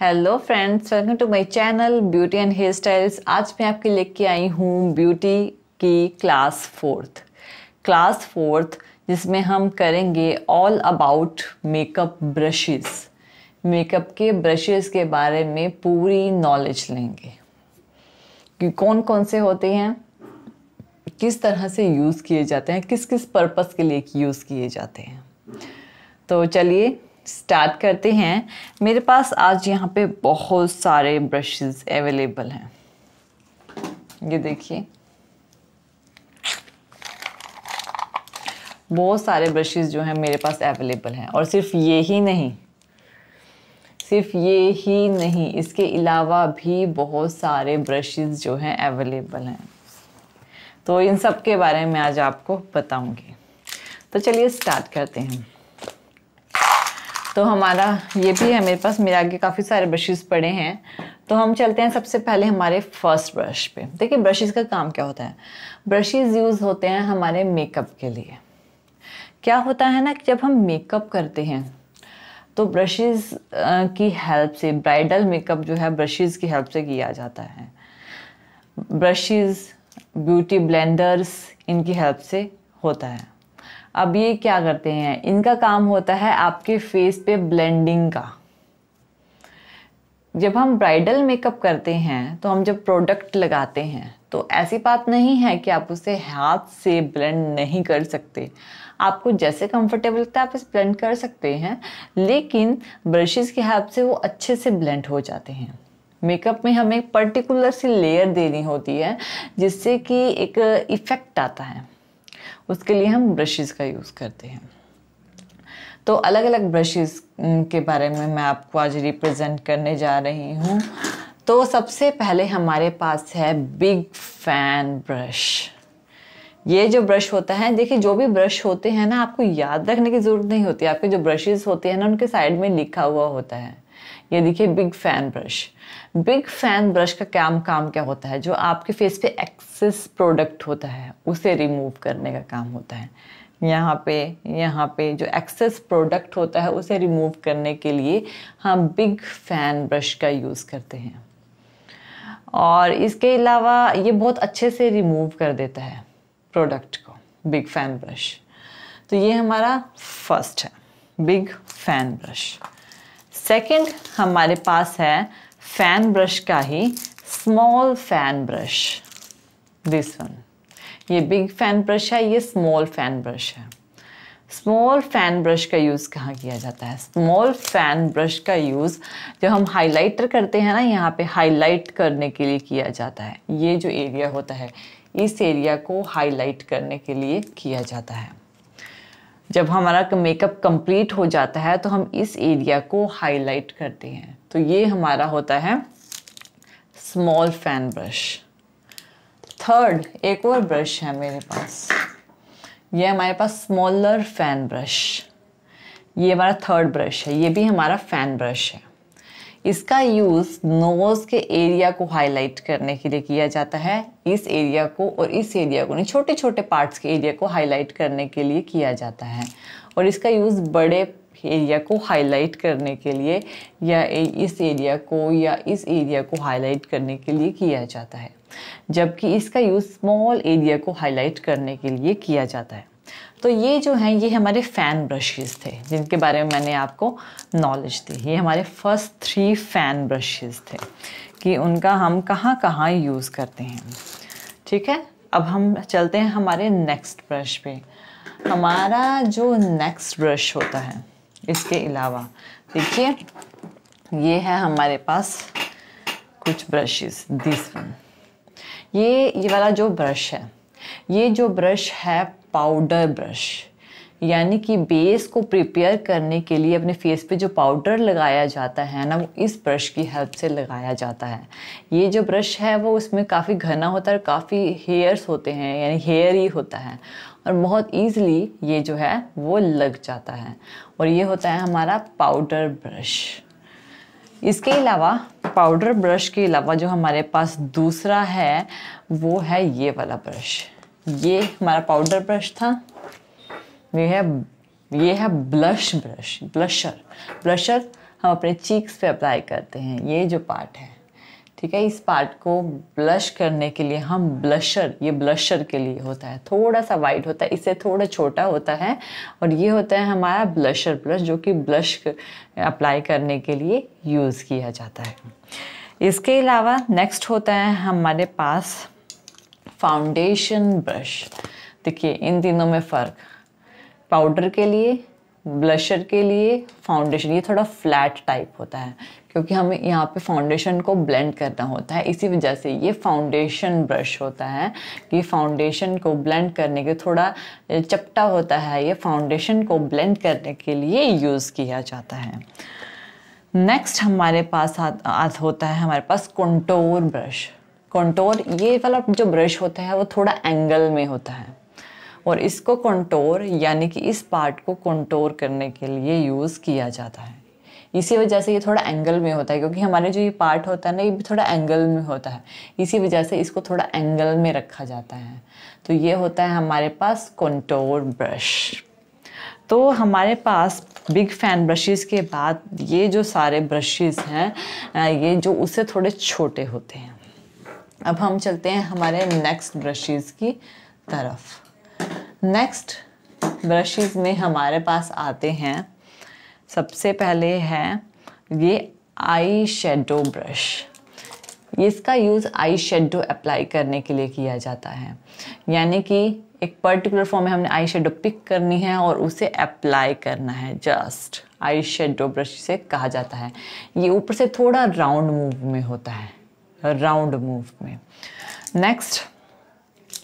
hello friends welcome to my channel beauty and hair styles आज मैं आपके लेके आई हूँ ब्यूटी की क्लास फोर्थ क्लास फोर्थ जिसमें हम करेंगे all about makeup brushes makeup के ब्रशेस के बारे में पूरी नॉलेज लेंगे कि कौन कौन से होते हैं किस तरह से यूज़ किए जाते हैं किस किस पर्पस के लिए यूज़ किए जाते हैं तो चलिए स्टार्ट करते हैं मेरे पास आज यहाँ पे बहुत सारे ब्रशेस अवेलेबल हैं ये देखिए बहुत सारे ब्रशेस जो हैं मेरे पास अवेलेबल हैं और सिर्फ ये ही नहीं सिर्फ ये ही नहीं इसके अलावा भी बहुत सारे ब्रशेस जो हैं अवेलेबल हैं तो इन सब के बारे में आज आपको बताऊंगी तो चलिए स्टार्ट करते हैं तो हमारा ये भी है मेरे पास मेरे आगे काफ़ी सारे ब्रशेज़ पड़े हैं तो हम चलते हैं सबसे पहले हमारे फर्स्ट ब्रश पे देखिए ब्रशेज़ का काम क्या होता है ब्रशेज़ यूज़ होते हैं हमारे मेकअप के लिए क्या होता है ना कि जब हम मेकअप करते हैं तो ब्रशेज़ की हेल्प से ब्राइडल मेकअप जो है ब्रशेज़ की हेल्प से किया जाता है ब्रशेज़ ब्यूटी ब्लेंडर्स इनकी हेल्प से होता है अब ये क्या करते हैं इनका काम होता है आपके फेस पे ब्लेंडिंग का जब हम ब्राइडल मेकअप करते हैं तो हम जब प्रोडक्ट लगाते हैं तो ऐसी बात नहीं है कि आप उसे हाथ से ब्लेंड नहीं कर सकते आपको जैसे कंफर्टेबल लगता है आप इसे ब्लेंड कर सकते हैं लेकिन ब्रशेस के हेल्प से वो अच्छे से ब्लेंड हो जाते हैं मेकअप में हमें पर्टिकुलर सी लेयर देनी होती है जिससे कि एक इफ़ेक्ट आता है उसके लिए हम ब्रशेज़ का यूज़ करते हैं तो अलग अलग ब्रशेज़ के बारे में मैं आपको आज रिप्रेजेंट करने जा रही हूँ तो सबसे पहले हमारे पास है बिग फैन ब्रश ये जो ब्रश होता है देखिए जो भी ब्रश होते हैं ना आपको याद रखने की ज़रूरत नहीं होती आपके जो ब्रशेज़ होते हैं ना उनके साइड में लिखा हुआ होता है ये देखिए big fan brush big fan brush का काम काम क्या होता है जो आपके फेस पे एक्सेस प्रोडक्ट होता है उसे रिमूव करने का काम होता है यहाँ पे यहाँ पे जो एक्सेस प्रोडक्ट होता है उसे रिमूव करने के लिए हम बिग फैन ब्रश का यूज़ करते हैं और इसके अलावा ये बहुत अच्छे से रिमूव कर देता है प्रोडक्ट को बिग फैन ब्रश तो ये हमारा फर्स्ट है बिग फैन ब्रश सेकंड हमारे पास है फैन ब्रश का ही small fan brush this one ये बिग फैन ब्रश है ये स्मॉल फैन ब्रश है स्मॉल फैन ब्रश का यूज़ कहाँ किया जाता है स्मॉल फैन ब्रश का यूज़ जब हम हाइलाइटर करते हैं ना यहाँ पे हाईलाइट करने के लिए किया जाता है ये जो एरिया होता है इस एरिया को हाईलाइट करने के लिए किया जाता है जब हमारा मेकअप कंप्लीट हो जाता है तो हम इस एरिया को हाईलाइट करते हैं तो ये हमारा होता है स्मॉल फैन ब्रश थर्ड एक और ब्रश है मेरे पास ये हमारे पास स्मॉलर फैन ब्रश ये हमारा थर्ड ब्रश है ये भी हमारा फैन ब्रश है इसका यूज़ नोज़ के एरिया को हाईलाइट करने के लिए किया जाता है इस एरिया को और इस एरिया को नहीं छोटे छोटे पार्ट्स के एरिया को हाईलाइट करने के लिए किया जाता है और इसका यूज़ बड़े एरिया को हाईलाइट करने के लिए या इस एरिया को या इस एरिया को हाईलाइट करने के लिए किया जाता है जबकि इसका यूज़ स्मॉल एरिया को हाईलाइट करने के लिए किया जाता है तो ये जो हैं ये हमारे फ़ैन ब्रशेज़ थे जिनके बारे में मैंने आपको नॉलेज दी ये हमारे फर्स्ट थ्री फ़ैन ब्रशेज़ थे कि उनका हम कहाँ कहाँ यूज़ करते हैं ठीक है अब हम चलते हैं हमारे नेक्स्ट ब्रश पे हमारा जो नेक्स्ट ब्रश होता है इसके अलावा देखिए ये है हमारे पास कुछ ब्रशेस दिस वन ये ये वाला जो ब्रश है ये जो ब्रश है पाउडर ब्रश यानी कि बेस को प्रिपेयर करने के लिए अपने फेस पे जो पाउडर लगाया जाता है ना वो इस ब्रश की हेल्प से लगाया जाता है ये जो ब्रश है वो उसमें काफ़ी घना होता है काफ़ी हेयर्स होते हैं यानी हेयर ही होता है और बहुत ईजिली ये जो है वो लग जाता है और ये होता है हमारा पाउडर ब्रश इसके अलावा पाउडर ब्रश के अलावा जो हमारे पास दूसरा है वो है ये वाला ब्रश ये हमारा पाउडर ब्रश था ये है ये है ब्लश ब्रश ब्लशर ब्लशर हम अपने चीक्स पे अप्लाई करते हैं ये जो पार्ट है ठीक है इस पार्ट को ब्लश करने के लिए हम ब्लशर ये ब्लशर के लिए होता है थोड़ा सा वाइट होता है इससे थोड़ा छोटा होता है और ये होता है हमारा ब्लशर ब्रश जो कि ब्लश अप्लाई करने के लिए यूज़ किया जाता है इसके अलावा नेक्स्ट होता है हमारे पास फाउंडेशन ब्रश देखिए इन तीनों में फ़र्क पाउडर के लिए ब्लशर के लिए फाउंडेशन ये थोड़ा फ्लैट टाइप होता है क्योंकि हमें यहाँ पे फाउंडेशन को ब्लेंड करना होता है इसी वजह से ये फाउंडेशन ब्रश होता है कि फाउंडेशन को ब्लेंड करने के थोड़ा चपटा होता है ये फाउंडेशन को ब्लेंड करने के लिए यूज़ किया जाता है नेक्स्ट हमारे पास आ, आ, होता है हमारे पास कंटोर ब्रश कंटोर ये वाला जो ब्रश होता है वो थोड़ा एंगल में होता है और इसको कंटोर यानी कि इस पार्ट को कंटोर करने के लिए यूज़ किया जाता है इसी वजह से ये थोड़ा एंगल में होता है क्योंकि हमारे जो ये पार्ट होता है ना ये थोड़ा एंगल में होता है इसी वजह से इसको थोड़ा एंगल में रखा जाता है तो ये होता है हमारे पास कंटोर ब्रश तो हमारे पास बिग फैन ब्रशेस के बाद ये जो सारे ब्रशेस हैं ये जो उससे थोड़े छोटे होते हैं अब हम चलते हैं हमारे नेक्स्ट ब्रशेज़ की तरफ नेक्स्ट ब्रशेज़ में हमारे पास आते हैं सबसे पहले है ये आई शेडो ब्रश इसका यूज़ आई शेडो अप्लाई करने के लिए किया जाता है यानी कि एक पर्टिकुलर फॉर्म में हमने आई शेडो पिक करनी है और उसे अप्लाई करना है जस्ट आई शेडो ब्रश से कहा जाता है ये ऊपर से थोड़ा राउंड मूव में होता है राउंड मूव में नेक्स्ट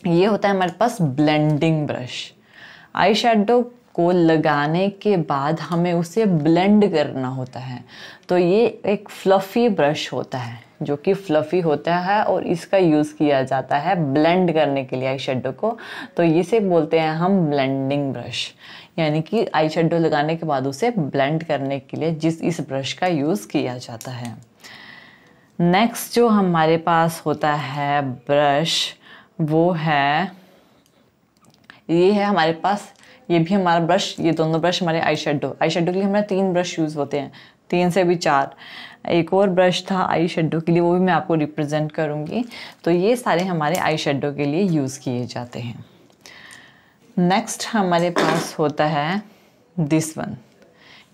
ये होता है हमारे पास ब्लेंडिंग ब्रश आई शेडो को लगाने के बाद हमें उसे ब्लेंड करना होता है तो ये एक फ्लफ़ी ब्रश होता है जो कि फ्लफ़ी होता है और इसका यूज़ किया जाता है ब्लेंड करने के लिए आई शेडो को तो इसे बोलते हैं हम ब्लेंडिंग ब्रश यानी कि आई शेडो लगाने के बाद उसे ब्लेंड करने के लिए जिस इस ब्रश का यूज़ किया जाता है नेक्स्ट जो हमारे पास होता है ब्रश वो है ये है हमारे पास ये भी हमारा ब्रश ये दोनों ब्रश हमारे आई शेडो आई शेडो के लिए हमारे तीन ब्रश यूज़ होते हैं तीन से भी चार एक और ब्रश था आई शेडो के लिए वो भी मैं आपको रिप्रेजेंट करूँगी तो ये सारे हमारे आई शेडो के लिए यूज़ किए जाते हैं नेक्स्ट हमारे पास होता है दिस वन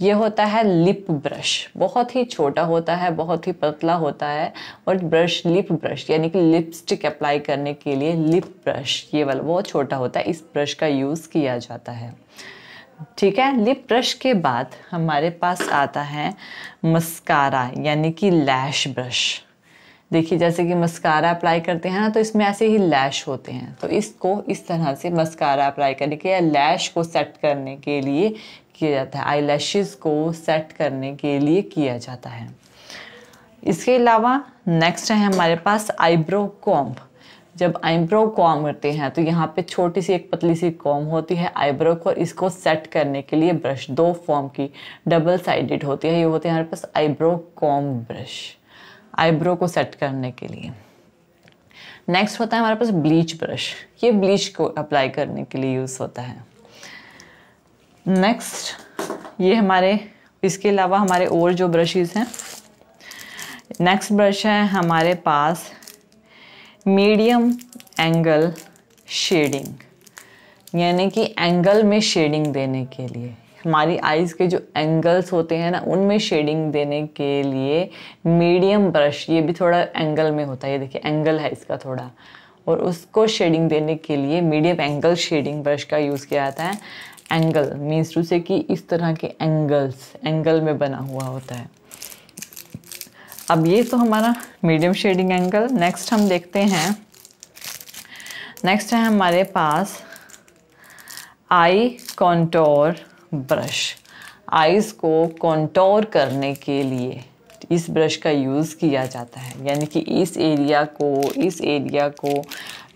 ये होता है लिप ब्रश बहुत ही छोटा होता है बहुत ही पतला होता है और ब्रश लिप ब्रश यानी कि लिपस्टिक अप्लाई करने के लिए लिप ब्रश ये वाला बहुत छोटा होता है इस ब्रश का यूज़ किया जाता है ठीक है लिप ब्रश के बाद हमारे पास आता है मस्कारा यानी कि लैश ब्रश देखिए जैसे कि मस्कारा अप्लाई करते हैं ना तो इसमें ऐसे ही लैश होते हैं तो इसको इस तरह से मस्कारा अप्लाई करने के या लैश को सेट करने के लिए किया जाता है आई को सेट करने के लिए किया जाता है इसके अलावा नेक्स्ट है हमारे पास आईब्रो कॉम्ब जब आईब्रो कॉम करते हैं तो यहाँ पे छोटी सी एक पतली सी कॉम होती है आईब्रो को इसको सेट करने के लिए ब्रश दो फॉर्म की डबल साइडेड होती है ये होते हैं हमारे पास आईब्रो कॉम ब्रश आईब्रो को सेट करने के लिए नेक्स्ट होता है हमारे पास ब्लीच ब्रश ये ब्लीच को अप्लाई करने के लिए यूज़ होता है नेक्स्ट ये हमारे इसके अलावा हमारे और जो ब्रशेज़ हैं नेक्स्ट ब्रश है हमारे पास मीडियम एंगल शेडिंग यानी कि एंगल में शेडिंग देने के लिए हमारी आइज़ के जो एंगल्स होते हैं ना उनमें शेडिंग देने के लिए मीडियम ब्रश ये भी थोड़ा एंगल में होता है ये देखिए एंगल है इसका थोड़ा और उसको शेडिंग देने के लिए मीडियम एंगल शेडिंग ब्रश का यूज़ किया जाता है एंगल मीन्स टू से कि इस तरह के एंगल्स एंगल में बना हुआ होता है अब ये तो हमारा मीडियम शेडिंग एंगल नेक्स्ट हम देखते हैं नेक्स्ट है हमारे पास आई कॉन्टोर ब्रश आईज़ को कॉन्टोर करने के लिए इस ब्रश का यूज़ किया जाता है यानी कि इस एरिया को इस एरिया को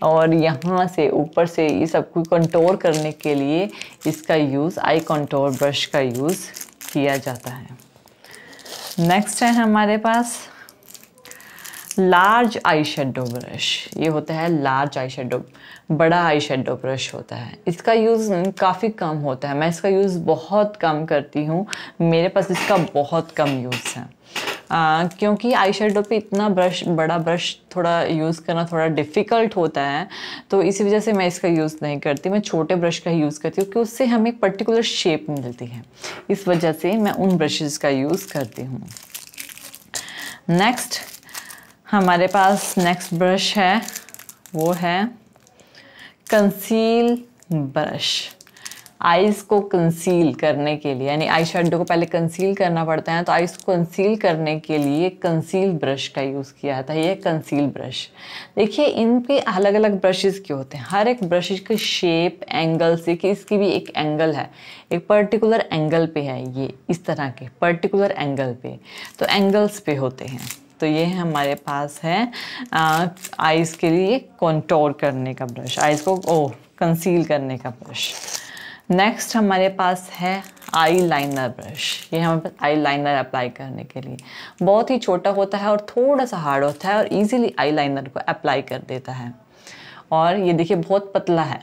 और यहाँ से ऊपर से सब को कंटोर करने के लिए इसका यूज़ आई कंटोर ब्रश का यूज़ किया जाता है नेक्स्ट है हमारे पास लार्ज आई शेडो ब्रश ये होता है लार्ज आई शेडो बड़ा आई शेडो ब्रश होता है इसका यूज़ काफ़ी कम होता है मैं इसका यूज़ बहुत कम करती हूँ मेरे पास इसका बहुत कम यूज़ है क्योंकि आई शेडो पर इतना ब्रश बड़ा ब्रश थोड़ा यूज़ करना थोड़ा डिफ़िकल्ट होता है तो इसी वजह से मैं इसका यूज़ नहीं करती मैं छोटे ब्रश का ही यूज़ करती हूँ क्योंकि उससे हमें पर्टिकुलर शेप मिलती है इस वजह से मैं उन ब्रशेज़ का यूज़ करती हूँ नेक्स्ट हमारे पास नेक्स्ट ब्रश है वो है कंसील ब्रश आइस को कंसील करने के लिए यानी आई शेडो को पहले कंसील करना पड़ता है तो आइस को कंसील करने के लिए कंसील ब्रश का यूज़ किया जाता है ये कंसील ब्रश देखिए इनके अलग अलग ब्रशेज़ क्यों होते हैं हर एक ब्रश के शेप एंगल से कि इसकी भी एक एंगल है एक पर्टिकुलर एंगल पे है ये इस तरह के पर्टिकुलर एंगल पे तो एंगल्स पे होते हैं तो ये हमारे पास है आइज़ के लिए कॉन्टोर करने का ब्रश आइज़ को ओ कंसील करने का ब्रश नेक्स्ट हमारे पास है आई लाइनर ब्रश ये हमारे पास आई लाइनर अप्लाई करने के लिए बहुत ही छोटा होता है और थोड़ा सा हार्ड होता है और ईजिली आई लाइनर को अप्लाई कर देता है और ये देखिए बहुत पतला है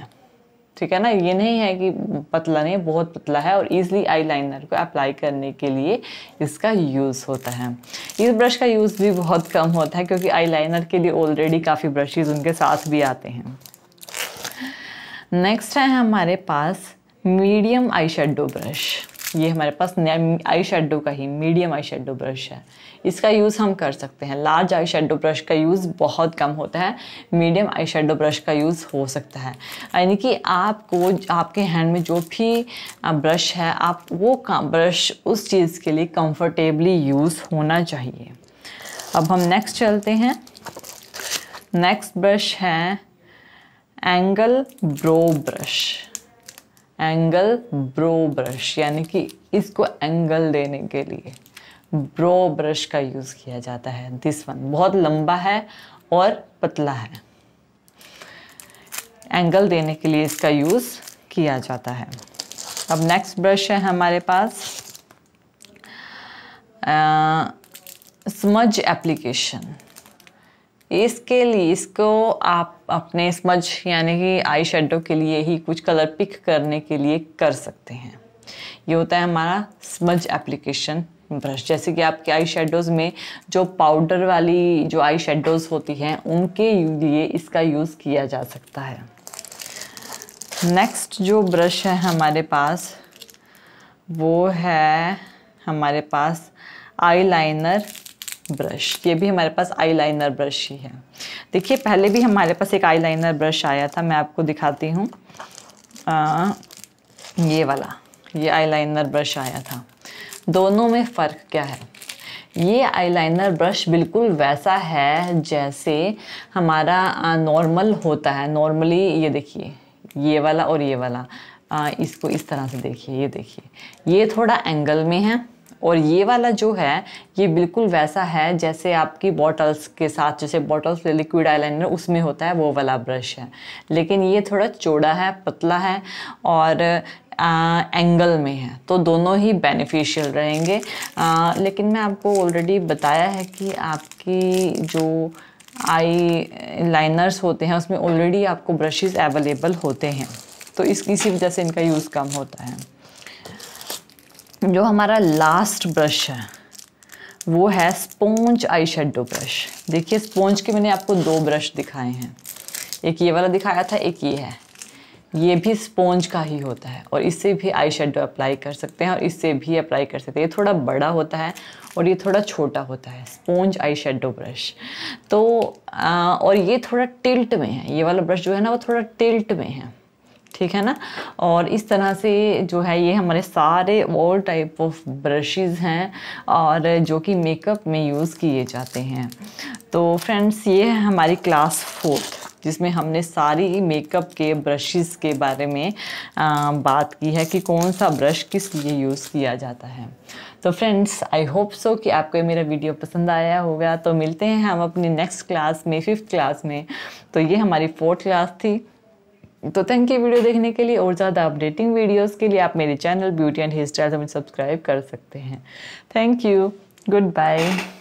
ठीक है ना ये नहीं है कि पतला नहीं बहुत पतला है और ईजिली आई लाइनर को अप्लाई करने के लिए इसका यूज़ होता है इस ब्रश का यूज़ भी बहुत कम होता है क्योंकि आई लाइनर के लिए ऑलरेडी काफ़ी ब्रशेज़ उनके साथ भी आते हैं नेक्स्ट है हमारे पास मीडियम आई शेडो ब्रश ये हमारे पास नया आई शेडो का ही मीडियम आई शेडो ब्रश है इसका यूज़ हम कर सकते हैं लार्ज आई शेडो ब्रश का यूज़ बहुत कम होता है मीडियम आई शेडो ब्रश का यूज़ हो सकता है यानी कि आपको आपके हैंड में जो भी ब्रश है आप वो ब्रश उस चीज़ के लिए कंफर्टेबली यूज़ होना चाहिए अब हम नेक्स्ट चलते हैं नेक्स्ट ब्रश है angle brow brush angle brow brush यानी कि इसको एंगल देने के लिए ब्रो ब्रश का यूज़ किया जाता है दिस वन बहुत लंबा है और पतला है एंगल देने के लिए इसका यूज़ किया जाता है अब नेक्स्ट ब्रश है हमारे पास स्मज एप्लीकेशन इसके लिए इसको आप अपने स्मज यानी कि आई शेडो के लिए ही कुछ कलर पिक करने के लिए कर सकते हैं ये होता है हमारा स्मज एप्लीकेशन ब्रश जैसे कि आपके आई शेडोज़ में जो पाउडर वाली जो आई शेडोज़ होती हैं उनके लिए इसका यूज़ किया जा सकता है नेक्स्ट जो ब्रश है हमारे पास वो है हमारे पास आईलाइनर ब्रश ये भी हमारे पास आईलाइनर ब्रश ही है देखिए पहले भी हमारे पास एक आईलाइनर ब्रश आया था मैं आपको दिखाती हूँ ये वाला ये आईलाइनर ब्रश आया था दोनों में फ़र्क क्या है ये आईलाइनर ब्रश बिल्कुल वैसा है जैसे हमारा नॉर्मल होता है नॉर्मली ये देखिए ये वाला और ये वाला आ, इसको इस तरह से देखिए ये देखिए ये थोड़ा एंगल में है और ये वाला जो है ये बिल्कुल वैसा है जैसे आपकी बॉटल्स के साथ जैसे बॉटल्स लिक्विड आईलाइनर उसमें होता है वो वाला ब्रश है लेकिन ये थोड़ा चौड़ा है पतला है और आ, एंगल में है तो दोनों ही बेनिफिशियल रहेंगे आ, लेकिन मैं आपको ऑलरेडी बताया है कि आपकी जो आई लाइनर्स होते हैं उसमें ऑलरेडी आपको ब्रशेज़ अवेलेबल होते हैं तो इस इसी वजह से इनका यूज़ कम होता है जो हमारा लास्ट ब्रश है वो है स्पोंज आई शेडो ब्रश देखिए स्पोंज के मैंने आपको दो ब्रश दिखाए हैं एक ये वाला दिखाया था एक ये है ये भी स्पोंज का ही होता है और इससे भी आई शेडो अप्लाई कर सकते हैं और इससे भी अप्लाई कर सकते हैं ये थोड़ा बड़ा होता है और ये थोड़ा छोटा होता है स्पोंज आई शेडो ब्रश तो आ, और ये थोड़ा टिल्ट में है ये वाला ब्रश जो है ना वो थोड़ा टिल्ट में है ठीक है ना और इस तरह से जो है ये हमारे सारे ऑल टाइप ऑफ ब्रशेस हैं और जो कि मेकअप में यूज़ किए जाते हैं तो फ्रेंड्स ये है हमारी क्लास फोर्थ जिसमें हमने सारी मेकअप के ब्रशेस के बारे में आ, बात की है कि कौन सा ब्रश किस लिए यूज़ किया जाता है तो फ्रेंड्स आई होप सो कि आपको ये मेरा वीडियो पसंद आया होगा तो मिलते हैं हम अपनी नेक्स्ट क्लास में फिफ्थ क्लास में तो ये हमारी फोर्थ क्लास थी तो थैंक यू वीडियो देखने के लिए और ज़्यादा अपडेटिंग वीडियोस के लिए आप मेरे channel beauty and hair style हमें सब्सक्राइब कर सकते हैं थैंक यू गुड बाय